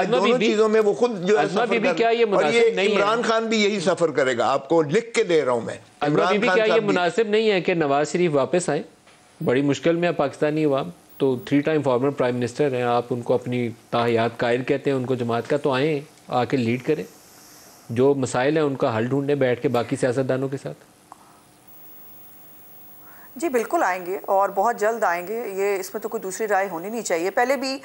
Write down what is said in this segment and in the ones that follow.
दोनों चीजों में वो खुद जो है क्या ये मुनासिब नहीं इमरान खान भी यही सफर करेगा आपको लिख के दे रहा हूँ मैं इमरान बीबी क्या ये मुनासिब नहीं है कि नवाज शरीफ वापस आए बड़ी मुश्किल में पाकिस्तानी अवाम तो three time former prime minister हैं आप उनको अपनी ताहयात कायल कहते हैं उनको जमात का तो आए आके लीड करें जो मसाइल हैं उनका हल ढूंढने बैठ के बाकी सियासतदानों के साथ जी बिल्कुल आएंगे और बहुत जल्द आएंगे ये इसमें तो कोई दूसरी राय होनी नहीं चाहिए पहले भी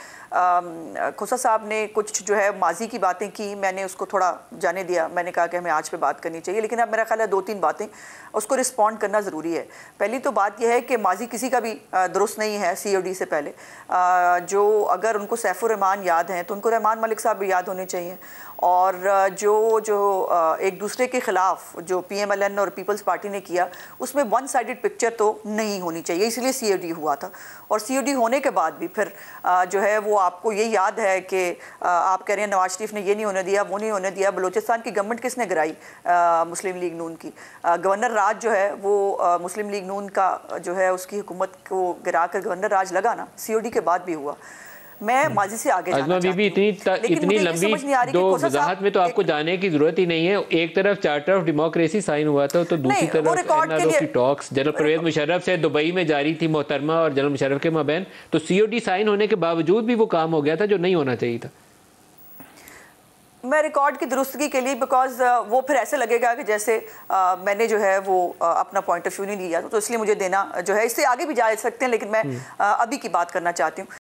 खुसा साहब ने कुछ जो है माजी की बातें की मैंने उसको थोड़ा जाने दिया मैंने कहा कि हमें आज पे बात करनी चाहिए लेकिन अब मेरा ख्याल है दो तीन बातें उसको रिस्पॉन्ड करना ज़रूरी है पहली तो बात यह है कि माजी किसी का भी दुरुस्त नहीं है सी से पहले जो अगर उनको सैफुररहमान याद हैं तो उनको रहमान मलिक साहब भी याद होने चाहिए और जो जो एक दूसरे के ख़िलाफ़ जो पीएमएलएन और पीपल्स पार्टी ने किया उसमें वन साइडेड पिक्चर तो नहीं होनी चाहिए इसलिए सीओडी हुआ था और सीओडी होने के बाद भी फिर जो है वो आपको ये याद है कि आप कह रहे हैं नवाज शरीफ ने ये नहीं होने दिया वो नहीं होने दिया बलूचिस्तान की गवर्नमेंट किसने गिराई मुस्लिम लीग नून की गवर्नर राज जो है वो मुस्लिम लीग नून का जो है उसकी हुकूमत को गिरा कर गवर्नर राज लगा ना सी के बाद भी हुआ मैं माजी से आगे अजमा बीबी इतनी इतनी लंबी दो वजाहत में तो आपको जाने की जरूरत ही नहीं है एक तरफ चार्टर ऑफ डेमोक्रेसी साइन हुआ था तो दूसरी तरफ टॉक्स जनरल परवेज मुशर्रफ से दुबई में जारी थी मोहतरमा और जनरल मुशर्रफ के मबैन तो सीओडी साइन होने के बावजूद भी वो काम हो गया था जो नहीं होना चाहिए था मैं रिकॉर्ड की दुरुस्तगी के लिए बिकॉज uh, वो फिर ऐसे लगेगा कि जैसे आ, uh, मैंने जो है वो आ, uh, अपना पॉइंट ऑफ व्यू नहीं लिया तो इसलिए मुझे देना जो है इससे आगे भी जा सकते हैं लेकिन मैं आ, हम्म। अभी की बात करना चाहती हूँ